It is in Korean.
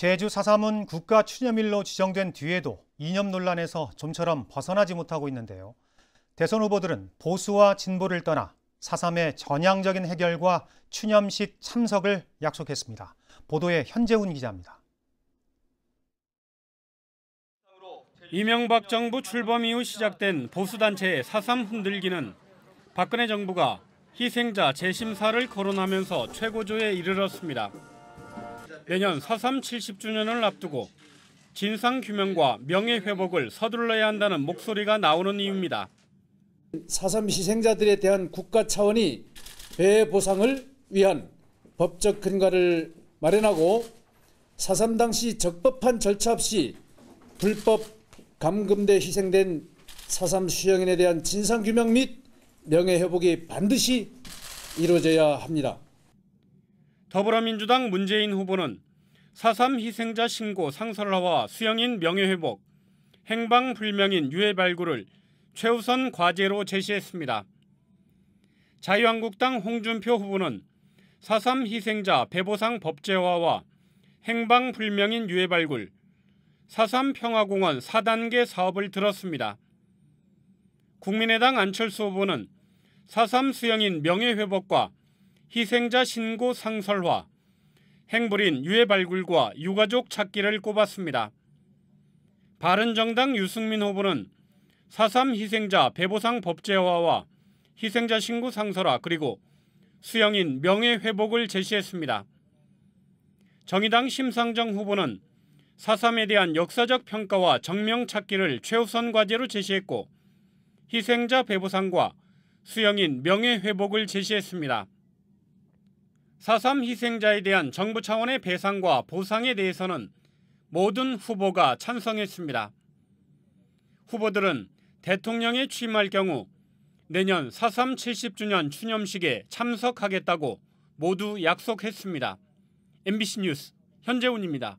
제주 사삼은 국가 추념일로 지정된 뒤에도 이념 논란에서 좀처럼 벗어나지 못하고 있는데요. 대선 후보들은 보수와 진보를 떠나 사삼의 전향적인 해결과 추념식 참석을 약속했습니다. 보도에 현재훈 기자입니다. 이명박 정부 출범 이후 시작된 보수단체의 사삼 흔들기는 박근혜 정부가 희생자 재심사를 거론하면서 최고조에 이르렀습니다. 내년 4.3 70주년을 앞두고 진상규명과 명예회복을 서둘러야 한다는 목소리가 나오는 이유입니다. 4.3 희생자들에 대한 국가 차원이 배 보상을 위한 법적 근거를 마련하고 4.3 당시 적법한 절차 없이 불법 감금돼 희생된 4.3 수영인에 대한 진상규명 및 명예회복이 반드시 이루어져야 합니다. 더불어민주당 문재인 후보는 4.3 희생자 신고 상설화와 수영인 명예회복, 행방불명인 유해 발굴을 최우선 과제로 제시했습니다. 자유한국당 홍준표 후보는 4.3 희생자 배보상 법제화와 행방불명인 유해 발굴, 4.3 평화공원 4단계 사업을 들었습니다. 국민의당 안철수 후보는 4.3 수영인 명예회복과 희생자 신고 상설화, 행불인 유해 발굴과 유가족 찾기를 꼽았습니다. 바른정당 유승민 후보는 4.3 희생자 배보상 법제화와 희생자 신고 상설화 그리고 수영인 명예 회복을 제시했습니다. 정의당 심상정 후보는 4.3에 대한 역사적 평가와 정명 찾기를 최우선 과제로 제시했고 희생자 배보상과 수영인 명예 회복을 제시했습니다. 4.3 희생자에 대한 정부 차원의 배상과 보상에 대해서는 모든 후보가 찬성했습니다. 후보들은 대통령에 취임할 경우 내년 4.3 70주년 추념식에 참석하겠다고 모두 약속했습니다. MBC 뉴스 현재훈입니다.